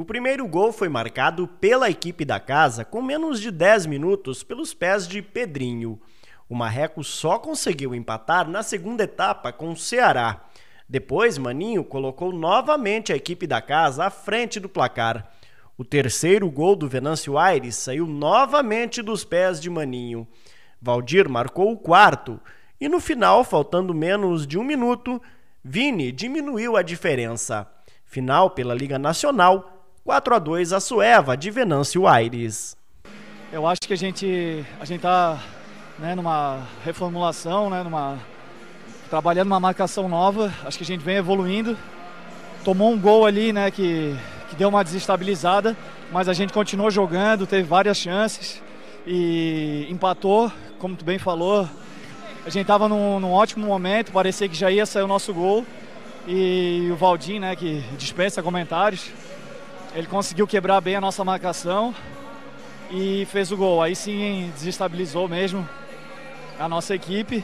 O primeiro gol foi marcado pela equipe da casa com menos de 10 minutos pelos pés de Pedrinho. O Marreco só conseguiu empatar na segunda etapa com o Ceará. Depois, Maninho colocou novamente a equipe da casa à frente do placar. O terceiro gol do Venâncio Aires saiu novamente dos pés de Maninho. Valdir marcou o quarto e no final, faltando menos de um minuto, Vini diminuiu a diferença. Final pela Liga Nacional, 4 a 2 a Sueva, de Venâncio Aires. Eu acho que a gente a gente está né, numa reformulação, né, numa trabalhando uma marcação nova. Acho que a gente vem evoluindo. Tomou um gol ali, né, que, que deu uma desestabilizada, mas a gente continuou jogando, teve várias chances e empatou, como tu bem falou. A gente estava num, num, ótimo momento, parecia que já ia sair o nosso gol. E o Valdin, né, que dispensa comentários, ele conseguiu quebrar bem a nossa marcação e fez o gol. Aí sim desestabilizou mesmo a nossa equipe.